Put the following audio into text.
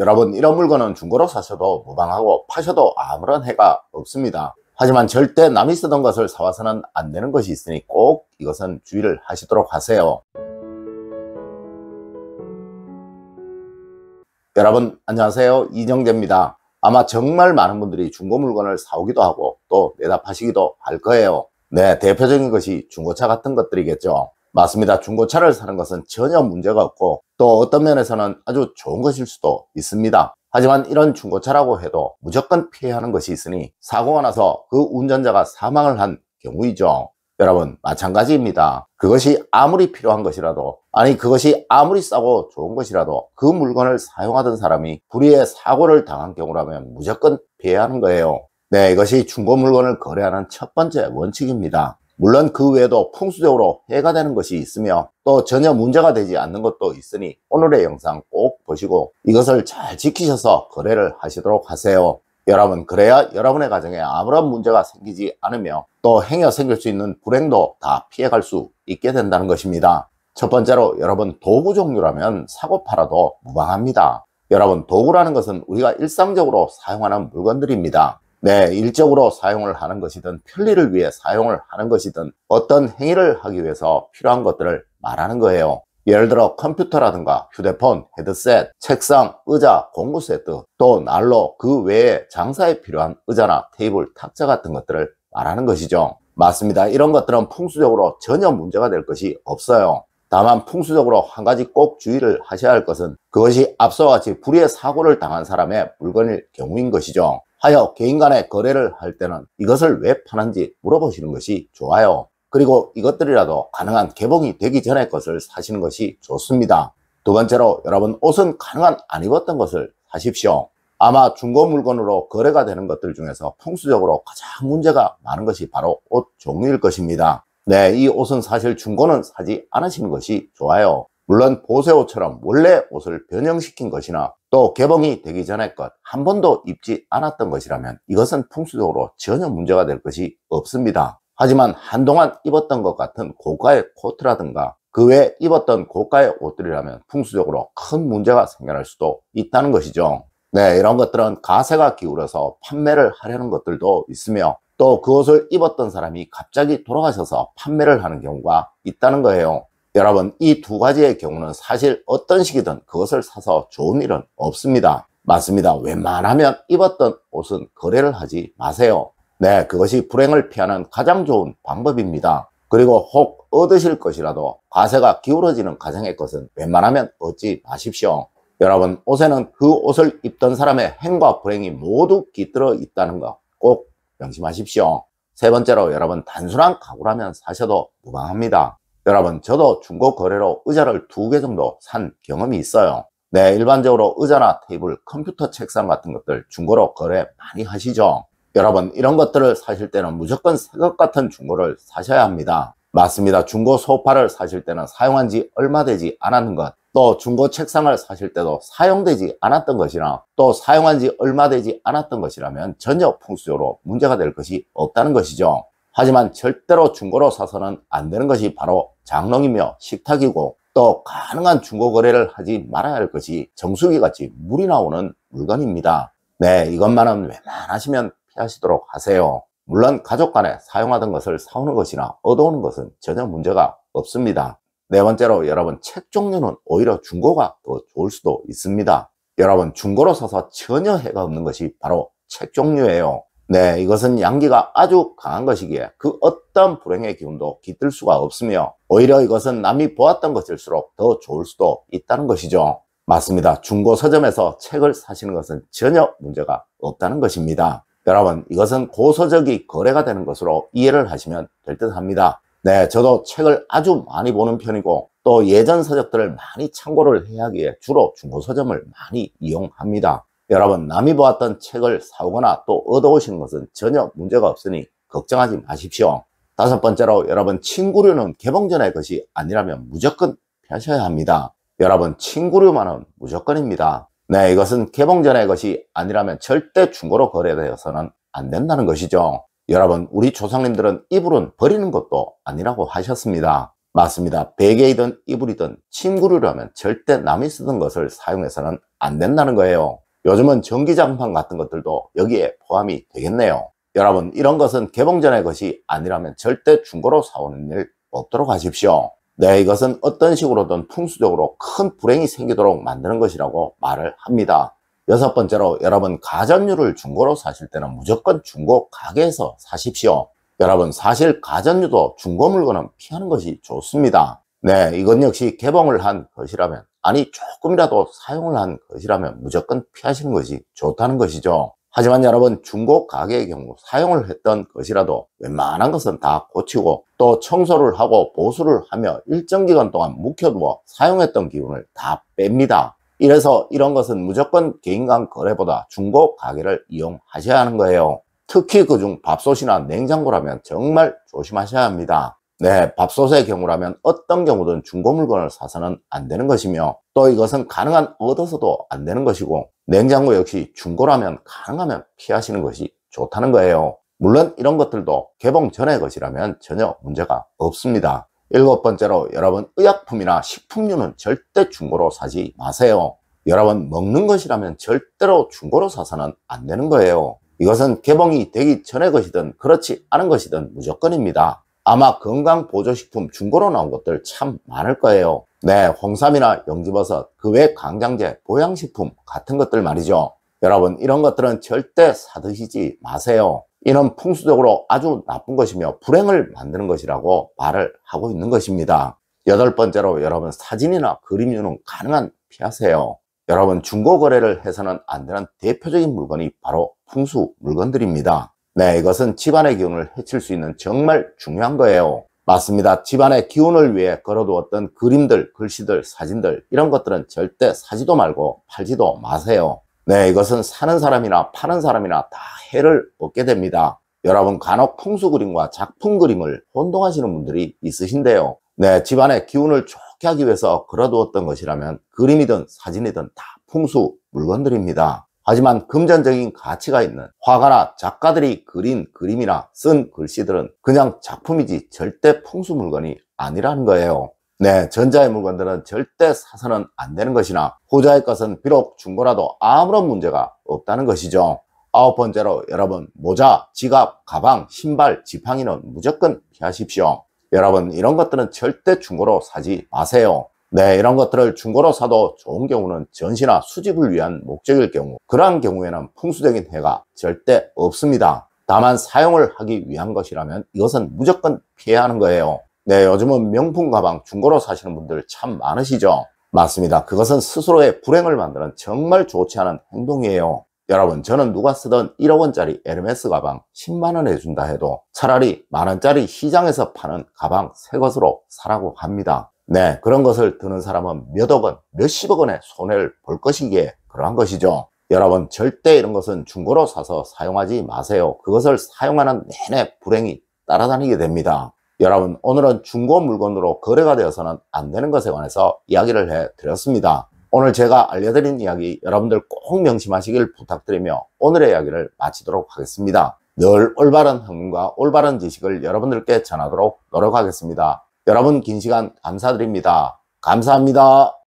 여러분 이런 물건은 중고로 사셔도 무방하고 파셔도 아무런 해가 없습니다. 하지만 절대 남이 쓰던 것을 사와서는 안 되는 것이 있으니 꼭 이것은 주의를 하시도록 하세요. 여러분 안녕하세요 이정재입니다. 아마 정말 많은 분들이 중고 물건을 사오기도 하고 또 내다 파시기도 할 거예요. 네 대표적인 것이 중고차 같은 것들이겠죠. 맞습니다. 중고차를 사는 것은 전혀 문제가 없고 또 어떤 면에서는 아주 좋은 것일 수도 있습니다. 하지만 이런 중고차라고 해도 무조건 피해야 하는 것이 있으니 사고가 나서 그 운전자가 사망을 한 경우이죠. 여러분 마찬가지입니다. 그것이 아무리 필요한 것이라도 아니 그것이 아무리 싸고 좋은 것이라도 그 물건을 사용하던 사람이 불의의 사고를 당한 경우라면 무조건 피해야 하는 거예요. 네 이것이 중고 물건을 거래하는 첫 번째 원칙입니다. 물론 그 외에도 풍수적으로 해가 되는 것이 있으며 또 전혀 문제가 되지 않는 것도 있으니 오늘의 영상 꼭 보시고 이것을 잘 지키셔서 거래를 하시도록 하세요. 여러분 그래야 여러분의 가정에 아무런 문제가 생기지 않으며 또 행여 생길 수 있는 불행도 다 피해갈 수 있게 된다는 것입니다. 첫 번째로 여러분 도구 종류라면 사고 팔아도 무방합니다. 여러분 도구라는 것은 우리가 일상적으로 사용하는 물건들입니다. 네, 일적으로 사용을 하는 것이든 편리를 위해 사용을 하는 것이든 어떤 행위를 하기 위해서 필요한 것들을 말하는 거예요. 예를 들어 컴퓨터라든가 휴대폰, 헤드셋, 책상, 의자, 공구 세트, 또 난로, 그 외에 장사에 필요한 의자나 테이블, 탁자 같은 것들을 말하는 것이죠. 맞습니다. 이런 것들은 풍수적으로 전혀 문제가 될 것이 없어요. 다만 풍수적으로 한 가지 꼭 주의를 하셔야 할 것은 그것이 앞서와 같이 불의의 사고를 당한 사람의 물건일 경우인 것이죠. 하여 개인 간의 거래를 할 때는 이것을 왜 파는지 물어보시는 것이 좋아요. 그리고 이것들이라도 가능한 개봉이 되기 전에 것을 사시는 것이 좋습니다. 두 번째로 여러분 옷은 가능한 안 입었던 것을 사십시오. 아마 중고 물건으로 거래가 되는 것들 중에서 풍수적으로 가장 문제가 많은 것이 바로 옷 종류일 것입니다. 네, 이 옷은 사실 중고는 사지 않으시는 것이 좋아요. 물론 보세옷처럼 원래 옷을 변형시킨 것이나 또 개봉이 되기 전에 것, 한 번도 입지 않았던 것이라면 이것은 풍수적으로 전혀 문제가 될 것이 없습니다. 하지만 한동안 입었던 것 같은 고가의 코트라든가 그 외에 입었던 고가의 옷들이라면 풍수적으로 큰 문제가 생겨날 수도 있다는 것이죠. 네, 이런 것들은 가세가 기울어서 판매를 하려는 것들도 있으며 또그 옷을 입었던 사람이 갑자기 돌아가셔서 판매를 하는 경우가 있다는 거예요. 여러분 이 두 가지의 경우는 사실 어떤 식이든 그것을 사서 좋은 일은 없습니다. 맞습니다. 웬만하면 입었던 옷은 거래를 하지 마세요. 네, 그것이 불행을 피하는 가장 좋은 방법입니다. 그리고 혹 얻으실 것이라도 과세가 기울어지는 가정의 것은 웬만하면 얻지 마십시오. 여러분 옷에는 그 옷을 입던 사람의 행과 불행이 모두 깃들어 있다는 것 꼭 명심하십시오. 세 번째로 여러분 단순한 가구라면 사셔도 무방합니다. 여러분 저도 중고 거래로 의자를 두 개 정도 산 경험이 있어요 네 일반적으로 의자나 테이블, 컴퓨터 책상 같은 것들 중고로 거래 많이 하시죠 여러분 이런 것들을 사실 때는 무조건 새 것 같은 중고를 사셔야 합니다 맞습니다 중고 소파를 사실 때는 사용한 지 얼마 되지 않았는 것또 중고 책상을 사실 때도 사용되지 않았던 것이나 또 사용한 지 얼마 되지 않았던 것이라면 전혀 풍수요로 문제가 될 것이 없다는 것이죠 하지만 절대로 중고로 사서는 안 되는 것이 바로 장롱이며 식탁이고 또 가능한 중고 거래를 하지 말아야 할 것이 정수기같이 물이 나오는 물건입니다. 네, 이것만은 웬만하시면 피하시도록 하세요. 물론 가족 간에 사용하던 것을 사오는 것이나 얻어오는 것은 전혀 문제가 없습니다. 네 번째로 여러분 책 종류는 오히려 중고가 더 좋을 수도 있습니다. 여러분 중고로 사서 전혀 해가 없는 것이 바로 책 종류예요. 네, 이것은 양기가 아주 강한 것이기에 그 어떤 불행의 기운도 깃들 수가 없으며 오히려 이것은 남이 보았던 것일수록 더 좋을 수도 있다는 것이죠. 맞습니다. 중고 서점에서 책을 사시는 것은 전혀 문제가 없다는 것입니다. 여러분, 이것은 고서적이 거래가 되는 것으로 이해를 하시면 될 듯 합니다. 네, 저도 책을 아주 많이 보는 편이고 또 예전 서적들을 많이 참고를 해야 하기에 주로 중고 서점을 많이 이용합니다. 여러분 남이 보았던 책을 사오거나 또얻어오신 것은 전혀 문제가 없으니 걱정하지 마십시오. 다섯 번째로 여러분 친구류는 개봉전의 것이 아니라면 무조건 펴셔야 합니다. 여러분 친구류만은 무조건입니다. 네 이것은 개봉전의 것이 아니라면 절대 중고로 거래되어서는 안 된다는 것이죠. 여러분 우리 조상님들은 이불은 버리는 것도 아니라고 하셨습니다. 맞습니다. 베개이든 이불이든 친구류라면 절대 남이 쓰던 것을 사용해서는 안 된다는 거예요. 요즘은 전기장판 같은 것들도 여기에 포함이 되겠네요. 여러분 이런 것은 개봉 전의 것이 아니라면 절대 중고로 사오는 일 없도록 하십시오. 네, 이것은 어떤 식으로든 풍수적으로 큰 불행이 생기도록 만드는 것이라고 말을 합니다. 여섯 번째로 여러분 가전류를 중고로 사실 때는 무조건 중고 가게에서 사십시오. 여러분 사실 가전류도 중고 물건은 피하는 것이 좋습니다. 네, 이건 역시 개봉을 한 것이라면 아니 조금이라도 사용을 한 것이라면 무조건 피하시는 것이 좋다는 것이죠. 하지만 여러분 중고 가게의 경우 사용을 했던 것이라도 웬만한 것은 다 고치고 또 청소를 하고 보수를 하며 일정 기간 동안 묵혀두어 사용했던 기운을 다 뺍니다. 이래서 이런 것은 무조건 개인간 거래보다 중고 가게를 이용하셔야 하는 거예요. 특히 그 중 밥솥이나 냉장고라면 정말 조심하셔야 합니다. 네, 밥솥의 경우라면 어떤 경우든 중고 물건을 사서는 안 되는 것이며 또 이것은 가능한 얻어서도 안 되는 것이고 냉장고 역시 중고라면 가능하면 피하시는 것이 좋다는 거예요. 물론 이런 것들도 개봉 전의 것이라면 전혀 문제가 없습니다. 일곱 번째로 여러분 의약품이나 식품류는 절대 중고로 사지 마세요. 여러분 먹는 것이라면 절대로 중고로 사서는 안 되는 거예요. 이것은 개봉이 되기 전의 것이든 그렇지 않은 것이든 무조건입니다. 아마 건강보조식품 중고로 나온 것들 참 많을 거예요. 네, 홍삼이나 영지버섯, 그 외 강장제, 보양식품 같은 것들 말이죠. 여러분, 이런 것들은 절대 사드시지 마세요. 이는 풍수적으로 아주 나쁜 것이며 불행을 만드는 것이라고 말을 하고 있는 것입니다. 여덟 번째로 여러분 사진이나 그림류는 가능한 피하세요. 여러분 중고 거래를 해서는 안 되는 대표적인 물건이 바로 풍수 물건들입니다. 네, 이것은 집안의 기운을 해칠 수 있는 정말 중요한 거예요. 맞습니다. 집안의 기운을 위해 걸어두었던 그림들, 글씨들, 사진들 이런 것들은 절대 사지도 말고 팔지도 마세요. 네, 이것은 사는 사람이나 파는 사람이나 다 해를 얻게 됩니다. 여러분 간혹 풍수 그림과 작품 그림을 혼동하시는 분들이 있으신데요. 네, 집안의 기운을 좋게 하기 위해서 걸어두었던 것이라면 그림이든 사진이든 다 풍수 물건들입니다. 하지만 금전적인 가치가 있는 화가나 작가들이 그린 그림이나 쓴 글씨들은 그냥 작품이지 절대 풍수 물건이 아니라는 거예요. 네, 전자의 물건들은 절대 사서는 안 되는 것이나 후자의 것은 비록 중고라도 아무런 문제가 없다는 것이죠. 아홉 번째로 여러분 모자, 지갑, 가방, 신발, 지팡이는 무조건 피하십시오. 여러분 이런 것들은 절대 중고로 사지 마세요. 네, 이런 것들을 중고로 사도 좋은 경우는 전시나 수집을 위한 목적일 경우 그러한 경우에는 풍수적인 해가 절대 없습니다. 다만 사용을 하기 위한 것이라면 이것은 무조건 피해야 하는 거예요. 네, 요즘은 명품 가방 중고로 사시는 분들 참 많으시죠? 맞습니다. 그것은 스스로의 불행을 만드는 정말 좋지 않은 행동이에요. 여러분 저는 누가 쓰던 1억원짜리 에르메스 가방 10만원 해준다 해도 차라리 만원짜리 시장에서 파는 가방 새것으로 사라고 합니다. 네, 그런 것을 드는 사람은 몇 억 원, 몇십억 원의 손해를 볼 것이기에 그러한 것이죠. 여러분, 절대 이런 것은 중고로 사서 사용하지 마세요. 그것을 사용하는 내내 불행이 따라다니게 됩니다. 여러분, 오늘은 중고 물건으로 거래가 되어서는 안 되는 것에 관해서 이야기를 해드렸습니다. 오늘 제가 알려드린 이야기 여러분들 꼭 명심하시길 부탁드리며 오늘의 이야기를 마치도록 하겠습니다. 늘 올바른 흥과 올바른 지식을 여러분들께 전하도록 노력하겠습니다. 여러분 긴 시간 감사드립니다. 감사합니다.